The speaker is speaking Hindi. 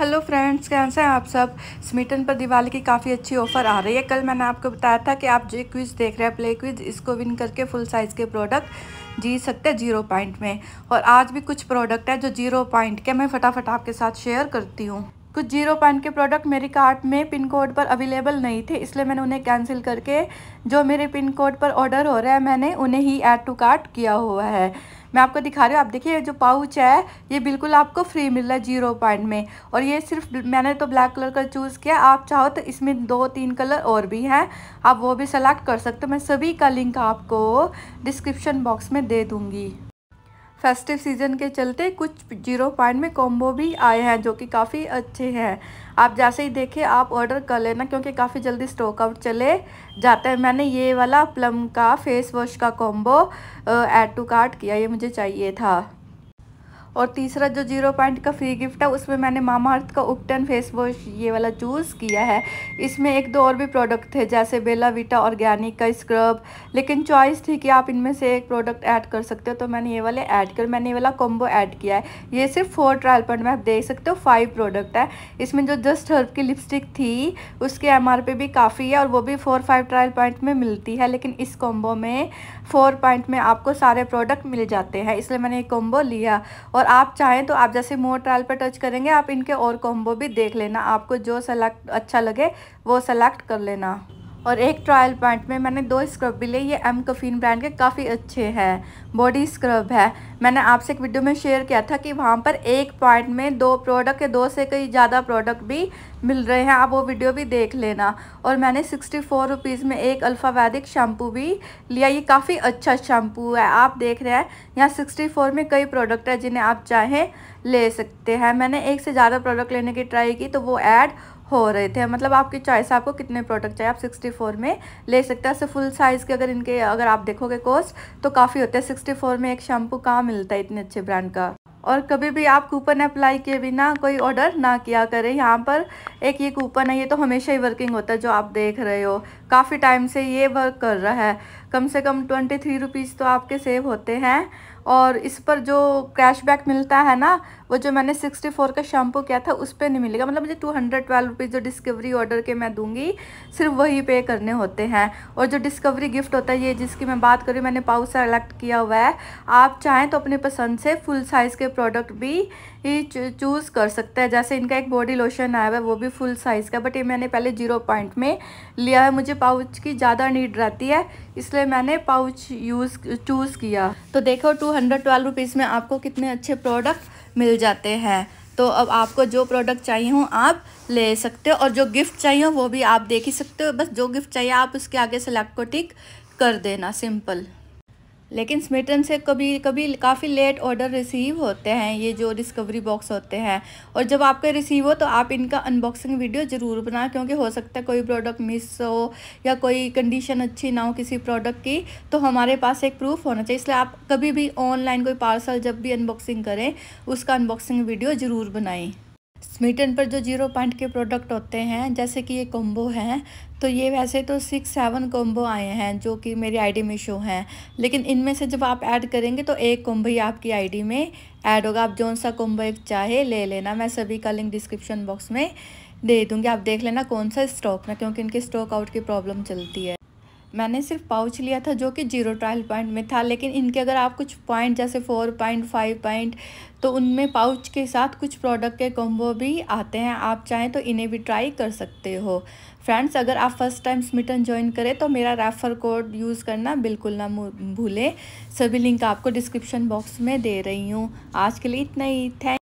हेलो फ्रेंड्स कैसे हैं आप सब स्मिटन पर दिवाली की काफ़ी अच्छी ऑफर आ रही है कल मैंने आपको बताया था कि आप जो क्विज़ देख रहे हैं प्ले क्विज़ इसको विन करके फुल साइज़ के प्रोडक्ट जी सकते जीरो पॉइंट में और आज भी कुछ प्रोडक्ट है जो जीरो पॉइंट के मैं फटाफट आपके साथ शेयर करती हूँ कुछ जीरो पॉइंट के प्रोडक्ट मेरे कार्ट में पिन कोड पर अवेलेबल नहीं थे इसलिए मैंने उन्हें कैंसिल करके जो मेरे पिन कोड पर ऑर्डर हो रहा है मैंने उन्हें ही ऐड टू कार्ट किया हुआ है मैं आपको दिखा रही हूँ आप देखिए जो पाउच है ये बिल्कुल आपको फ्री मिल रहा है जीरो पॉइंट में और ये सिर्फ मैंने तो ब्लैक कलर का चूज़ किया आप चाहो तो इसमें दो तीन कलर और भी हैं आप वो भी सेलेक्ट कर सकते हो मैं सभी का लिंक आपको डिस्क्रिप्शन बॉक्स में दे दूँगी फेस्टिव सीज़न के चलते कुछ जीरो पॉइंट में कॉम्बो भी आए हैं जो कि काफ़ी अच्छे हैं आप जैसे ही देखें आप ऑर्डर कर लेना क्योंकि काफ़ी जल्दी स्टॉक आउट चले जाते हैं मैंने ये वाला प्लम का फेस वॉश का कॉम्बो ऐड टू कार्ट किया ये मुझे चाहिए था और तीसरा जो जीरो पॉइंट का फ्री गिफ्ट है उसमें मैंने मामा अर्थ का उपटन फेस वॉश ये वाला चूज़ किया है इसमें एक दो और भी प्रोडक्ट थे जैसे बेला वीटा ऑर्गेनिक का स्क्रब लेकिन चॉइस थी कि आप इनमें से एक प्रोडक्ट ऐड कर सकते हो तो मैंने ये वाले ऐड कर मैंने ये वाला कॉम्बो ऐड किया है ये सिर्फ फोर ट्रायल पॉइंट में आप देख सकते हो फाइव प्रोडक्ट है इसमें जो जस्ट हर्ब की लिपस्टिक थी उसके एम भी काफ़ी है और वो भी फोर फाइव ट्रायल पॉइंट में मिलती है लेकिन इस कॉम्बो में फोर पॉइंट में आपको सारे प्रोडक्ट मिल जाते हैं इसलिए मैंने ये कॉम्बो लिया और और आप चाहें तो आप जैसे मोर ट्रायल पर टच करेंगे आप इनके और कॉम्बो भी देख लेना आपको जो सेलेक्ट अच्छा लगे वो सेलेक्ट कर लेना और एक ट्रायल पॉइंट में मैंने दो स्क्रब भी लिए ये एम कफीन ब्रांड के काफ़ी अच्छे हैं बॉडी स्क्रब है मैंने आपसे एक वीडियो में शेयर किया था कि वहाँ पर एक पॉइंट में दो प्रोडक्ट या दो से कई ज़्यादा प्रोडक्ट भी मिल रहे हैं आप वो वीडियो भी देख लेना और मैंने सिक्सटी फोर रुपीज़ में एक अल्फ़ा वैदिक शैम्पू भी लिया ये काफ़ी अच्छा शैम्पू है आप देख रहे हैं यहाँ सिक्सटी फोर में कई प्रोडक्ट है जिन्हें आप चाहें ले सकते हैं मैंने एक से ज़्यादा प्रोडक्ट लेने की ट्राई की तो वो ऐड हो रहे थे मतलब आपकी चॉइस आपको कितने प्रोडक्ट चाहिए आप सिक्सटी फोर में ले सकते हैं ऐसे फुल साइज़ के अगर इनके अगर आप देखोगे कॉस्ट तो काफ़ी होते हैं सिक्सटी फोर में एक शैम्पू कहाँ मिलता है इतने अच्छे ब्रांड का और कभी भी आप कूपन अप्लाई किए बिना कोई ऑर्डर ना किया करें यहाँ पर एक ये कूपन है ये तो हमेशा ही वर्किंग होता है जो आप देख रहे हो काफ़ी टाइम से ये वर्क कर रहा है कम से कम ट्वेंटी थ्री रुपीज़ तो आपके सेव होते हैं और इस पर जो कैशबैक मिलता है ना वो जो मैंने सिक्सटी फोर का शैम्पू किया था उस पर नहीं मिलेगा मतलब मुझे टू हंड्रेड ट्वेल्व रुपीज़ जो डिस्कवरी ऑर्डर के मैं दूंगी सिर्फ वही पे करने होते हैं और जो डिस्कवरी गिफ्ट होता है ये जिसकी मैं बात करूँ मैंने पाउच सेलेक्ट किया हुआ है आप चाहें तो अपनी पसंद से फुल साइज़ के प्रोडक्ट भी ही चूज़ कर सकता है जैसे इनका एक बॉडी लोशन आया हुआ है वो भी फुल साइज़ का बट ये मैंने पहले जीरो पॉइंट में लिया है मुझे पाउच की ज़्यादा नीड रहती है इसलिए मैंने पाउच यूज़ चूज़ किया तो देखो टू हंड्रेड ट्वेल्व रुपीज़ में आपको कितने अच्छे प्रोडक्ट मिल जाते हैं तो अब आपको जो प्रोडक्ट चाहिए हो आप ले सकते हो और जो गिफ्ट चाहिए हो वो भी आप देख ही सकते हो बस जो गिफ्ट चाहिए आप उसके आगे सेलेक्ट को टिक कर देना सिंपल लेकिन स्मिटन से कभी कभी काफ़ी लेट ऑर्डर रिसीव होते हैं ये जो डिस्कवरी बॉक्स होते हैं और जब आपके रिसीव हो तो आप इनका अनबॉक्सिंग वीडियो ज़रूर बना क्योंकि हो सकता है कोई प्रोडक्ट मिस हो या कोई कंडीशन अच्छी ना हो किसी प्रोडक्ट की तो हमारे पास एक प्रूफ होना चाहिए इसलिए आप कभी भी ऑनलाइन कोई पार्सल जब भी अनबॉक्सिंग करें उसका अनबॉक्सिंग वीडियो ज़रूर बनाएँ स्मिटन पर जो जीरो पॉइंट के प्रोडक्ट होते हैं जैसे कि ये कॉम्बो हैं तो ये वैसे तो सिक्स सेवन कॉम्बो आए हैं जो कि मेरी आईडी में शो हैं लेकिन इनमें से जब आप ऐड करेंगे तो एक कॉम्बो ही आपकी आईडी में ऐड होगा आप जौन सा कॉम्बो एक चाहे ले लेना मैं सभी का लिंक डिस्क्रिप्शन बॉक्स में दे दूँगी आप देख लेना कौन सा स्टॉक में क्योंकि इनके स्टॉक आउट की प्रॉब्लम चलती है मैंने सिर्फ पाउच लिया था जो कि जीरो ट्रायल पॉइंट में था लेकिन इनके अगर आप कुछ पॉइंट जैसे फोर पॉइंट फाइव पॉइंट तो उनमें पाउच के साथ कुछ प्रोडक्ट के कॉम्बो भी आते हैं आप चाहें तो इन्हें भी ट्राई कर सकते हो फ्रेंड्स अगर आप फर्स्ट टाइम स्मिटन ज्वाइन करें तो मेरा रेफ़र कोड यूज़ करना बिल्कुल ना भूलें सभी लिंक आपको डिस्क्रिप्शन बॉक्स में दे रही हूँ आज के लिए इतना ही थैंक